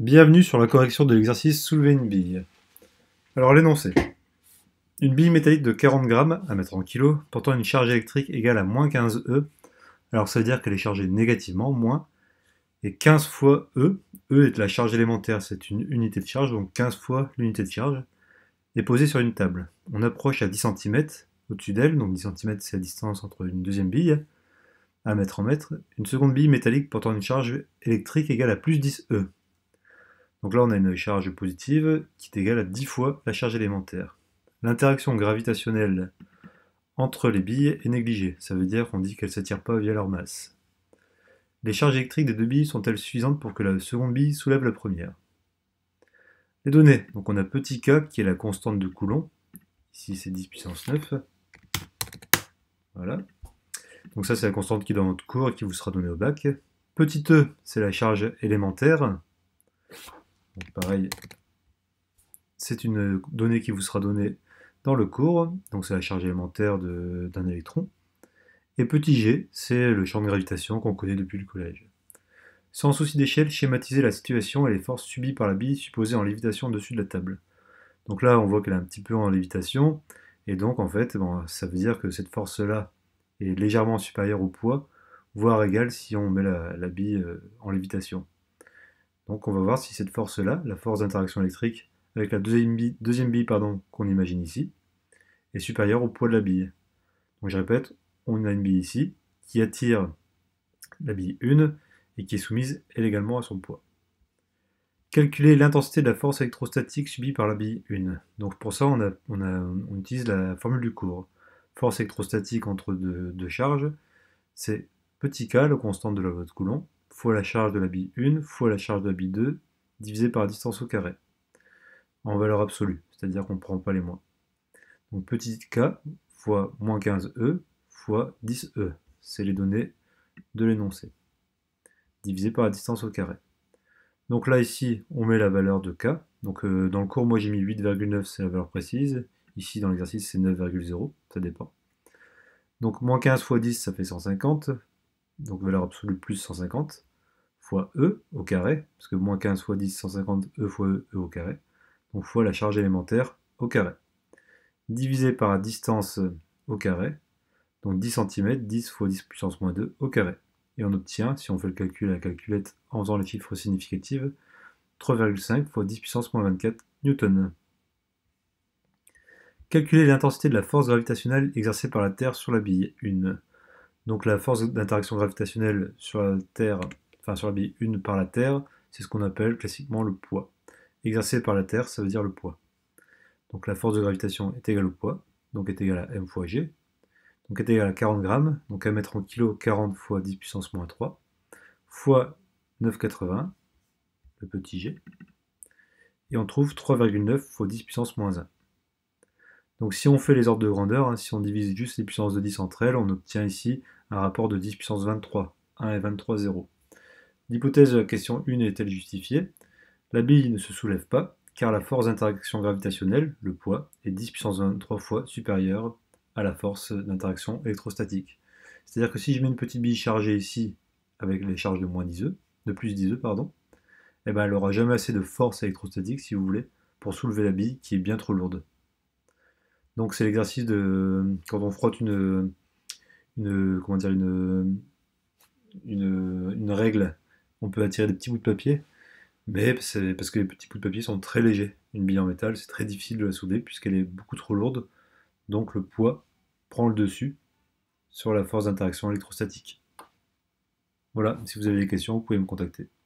Bienvenue sur la correction de l'exercice soulever une bille. Alors l'énoncé. Une bille métallique de 40 grammes, à mettre en kilo, portant une charge électrique égale à moins 15 E. Alors ça veut dire qu'elle est chargée négativement, moins, et 15 fois E. E est la charge élémentaire, c'est une unité de charge, donc 15 fois l'unité de charge, est posée sur une table. On approche à 10 cm au-dessus d'elle, donc 10 cm c'est la distance entre une deuxième bille, à mettre en mètre, une seconde bille métallique portant une charge électrique égale à plus 10 E. Donc là, on a une charge positive qui est égale à 10 fois la charge élémentaire. L'interaction gravitationnelle entre les billes est négligée. Ça veut dire qu'on dit qu'elles ne s'attirent pas via leur masse. Les charges électriques des deux billes sont-elles suffisantes pour que la seconde bille soulève la première Les données. Donc on a petit k qui est la constante de Coulomb. Ici c'est 10 puissance 9. Voilà. Donc ça c'est la constante qui est dans notre cours et qui vous sera donnée au bac. Petit e, c'est la charge élémentaire. Donc pareil, c'est une donnée qui vous sera donnée dans le cours, donc c'est la charge élémentaire d'un électron. Et petit g, c'est le champ de gravitation qu'on connaît depuis le collège. Sans souci d'échelle, schématisez la situation et les forces subies par la bille supposée en lévitation au-dessus de la table. Donc là, on voit qu'elle est un petit peu en lévitation, et donc en fait, ça veut dire que cette force-là est légèrement supérieure au poids, voire égale si on met la bille euh, en lévitation. Donc on va voir si cette force-là, la force d'interaction électrique, avec la deuxième bille, deuxième pardon, qu'on imagine ici, est supérieure au poids de la bille. Donc je répète, on a une bille ici qui attire la bille 1 et qui est soumise elle également à son poids. Calculer l'intensité de la force électrostatique subie par la bille 1. Donc pour ça, on, utilise la formule du cours. Force électrostatique entre deux, charges, c'est petit k, le constant de la loi de Coulomb, fois la charge de la bille 1 fois la charge de la bille 2 divisé par la distance au carré en valeur absolue, c'est-à-dire qu'on ne prend pas les moins. Donc petit k fois moins 15e e fois 10e, c'est les données de l'énoncé, divisé par la distance au carré. Donc là ici, on met la valeur de k. Donc euh, dans le cours, moi j'ai mis 8,9, c'est la valeur précise. Ici dans l'exercice, c'est 9,0, ça dépend. Donc moins 15 fois 10, ça fait 150. Donc valeur absolue plus 150 fois E au carré, parce que moins 15 fois 10, 150 E fois e, e, au carré, donc fois la charge élémentaire au carré, divisé par la distance au carré, donc 10 cm, 10 fois 10 puissance moins 2 au carré. Et on obtient, si on fait le calcul à la calculette en faisant les chiffres significatives, 3,5 fois 10 puissance moins 24 newton. Calculer l'intensité de la force gravitationnelle exercée par la Terre sur la bille 1. Donc la force d'interaction gravitationnelle sur la Terre sur la bille 1 par la Terre, c'est ce qu'on appelle classiquement le poids. Exercé par la Terre, ça veut dire le poids. Donc la force de gravitation est égale au poids, donc est égale à m fois g, donc est égale à 40 grammes, donc à mettre en kilo 40 fois 10 puissance moins 3, fois 9,80, le petit g, et on trouve 3,9 fois 10 puissance moins 1. Donc si on fait les ordres de grandeur, hein, si on divise juste les puissances de 10 entre elles, on obtient ici un rapport de 10 puissance 23, 1 et 23 0. L'hypothèse question 1 est-elle justifiée La bille ne se soulève pas, car la force d'interaction gravitationnelle, le poids, est 10 puissance 23 fois supérieure à la force d'interaction électrostatique. C'est-à-dire que si je mets une petite bille chargée ici, avec les charges de moins 10 e, de plus 10 e, pardon, eh ben elle n'aura jamais assez de force électrostatique, si vous voulez, pour soulever la bille qui est bien trop lourde. Donc c'est l'exercice de quand on frotte une, comment dire une, une règle on peut attirer des petits bouts de papier, mais c'est parce que les petits bouts de papier sont très légers. Une bille en métal, c'est très difficile de la souder puisqu'elle est beaucoup trop lourde, donc le poids prend le dessus sur la force d'interaction électrostatique. Voilà, si vous avez des questions, vous pouvez me contacter.